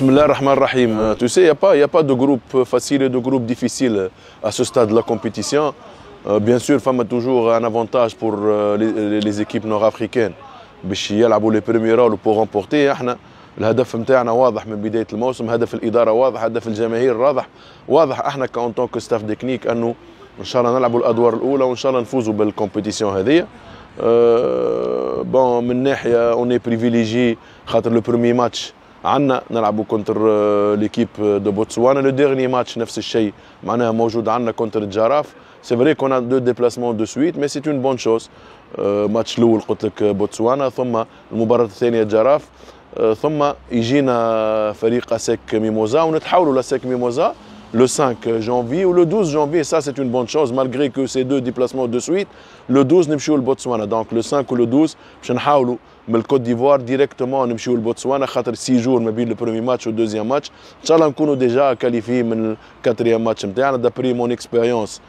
بسم الله الرحمن الرحيم تو سي يا با يا با دو جروب فاسيل دو جروب ديفيسيل ا سو ستاد لا كومبيتيسيون بيان سور فما توجور ان افونتاج بور لي زيكيب نور toujours euh, باش يلعبوا لي بريمير رول بور امبورتي احنا الهدف نتاعنا واضح من بدايه الموسم هدف الاداره واضح هدف الجماهير واضح واضح احنا كون تونك ستاف تكنيك انه ان شاء الله نلعبوا الادوار الاولى وان شاء الله نفوزوا بالكومبيتيسيون هذه أه euh, بون من ناحيه اوني بريفيليجي خاطر لو برومي ماتش عندنا نلعبوا كونتر ليكيب دو بوتسوانا لو ديرني ماتش نفس الشيء معناها موجود عندنا كونتر الجراف سي فري كون دو ديبلاسمون دو سويت مي سي اون بون شوز ماتش الاول قلت لك بوتسوانا ثم المباراه الثانيه الجراف آه، ثم يجينا فريق اسيك ميموزا ونتحولوا لاسيك ميموزا le 5 janvier ou le 12 janvier. Ça, c'est une bonne chose, malgré que ces deux déplacements de suite. Le 12, nous sommes au Botswana. Donc, le 5 ou le 12, nous sommes au le Côte d'Ivoire, directement, nous sommes le Botswana. Il y 6 jours, le premier match ou le deuxième match. Nous sommes déjà qualifié le quatrième match. D'après mon expérience,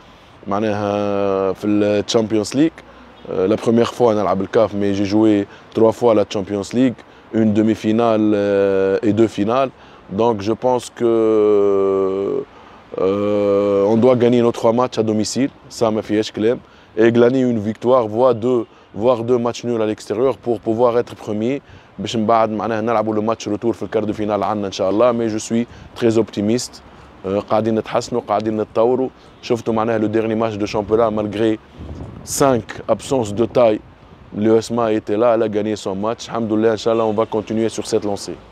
dans euh, la euh, Champions League, euh, la première fois, le CAF, mais j'ai joué trois fois à la Champions League, une demi-finale et deux finales. Donc je pense que euh, on doit gagner nos trois matchs à domicile, ça me fait et gagner une victoire, voire deux, voire deux matchs nuls à l'extérieur pour pouvoir être premier. Le match retour le quart de finale, mais je suis très optimiste. Euh, le dernier match de championnat, malgré cinq absences de taille, l'USMA était là, elle a gagné son match. On va continuer sur cette lancée.